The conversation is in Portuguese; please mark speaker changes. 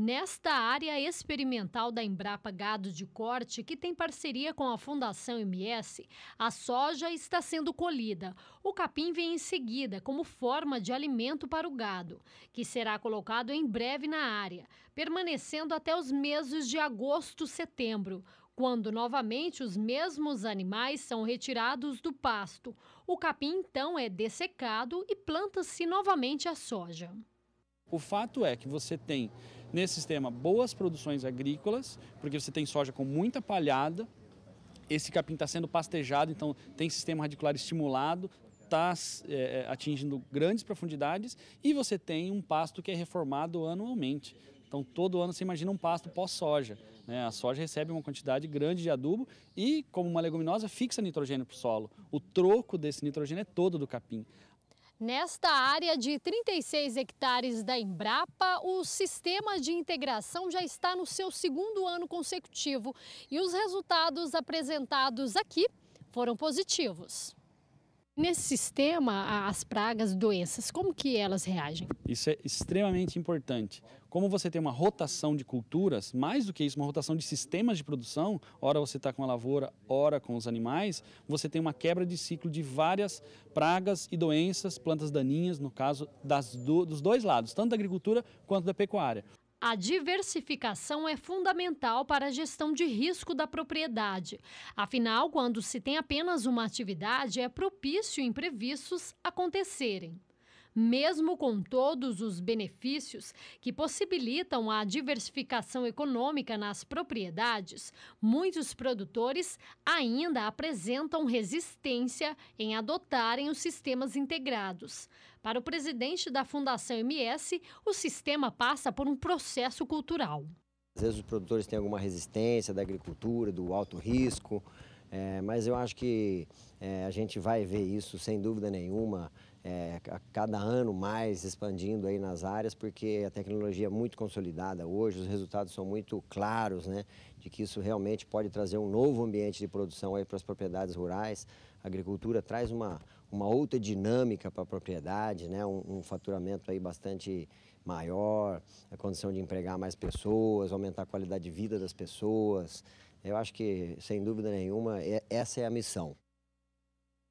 Speaker 1: Nesta área experimental da Embrapa Gado de Corte, que tem parceria com a Fundação MS, a soja está sendo colhida. O capim vem em seguida como forma de alimento para o gado, que será colocado em breve na área, permanecendo até os meses de agosto, setembro, quando novamente os mesmos animais são retirados do pasto. O capim então é dessecado e planta-se novamente a soja.
Speaker 2: O fato é que você tem nesse sistema boas produções agrícolas, porque você tem soja com muita palhada, esse capim está sendo pastejado, então tem sistema radicular estimulado, está é, é, atingindo grandes profundidades e você tem um pasto que é reformado anualmente. Então, todo ano você imagina um pasto pós-soja. Né? A soja recebe uma quantidade grande de adubo e, como uma leguminosa, fixa nitrogênio para o solo. O troco desse nitrogênio é todo do capim.
Speaker 1: Nesta área de 36 hectares da Embrapa, o sistema de integração já está no seu segundo ano consecutivo e os resultados apresentados aqui foram positivos. Nesse sistema, as pragas, doenças, como que elas reagem?
Speaker 2: Isso é extremamente importante. Como você tem uma rotação de culturas, mais do que isso, uma rotação de sistemas de produção, ora você está com a lavoura, ora com os animais, você tem uma quebra de ciclo de várias pragas e doenças, plantas daninhas, no caso do, dos dois lados, tanto da agricultura quanto da pecuária.
Speaker 1: A diversificação é fundamental para a gestão de risco da propriedade. Afinal, quando se tem apenas uma atividade, é propício imprevistos acontecerem. Mesmo com todos os benefícios que possibilitam a diversificação econômica nas propriedades, muitos produtores ainda apresentam resistência em adotarem os sistemas integrados. Para o presidente da Fundação MS, o sistema passa por um processo cultural.
Speaker 3: Às vezes os produtores têm alguma resistência da agricultura, do alto risco, é, mas eu acho que é, a gente vai ver isso sem dúvida nenhuma, é, a cada ano mais expandindo aí nas áreas, porque a tecnologia é muito consolidada hoje, os resultados são muito claros, né, de que isso realmente pode trazer um novo ambiente de produção aí para as propriedades rurais. A agricultura traz uma, uma outra dinâmica para a propriedade, né, um, um faturamento aí bastante maior, a condição de empregar mais pessoas, aumentar a qualidade de vida das pessoas. Eu acho que, sem dúvida nenhuma, essa é a missão.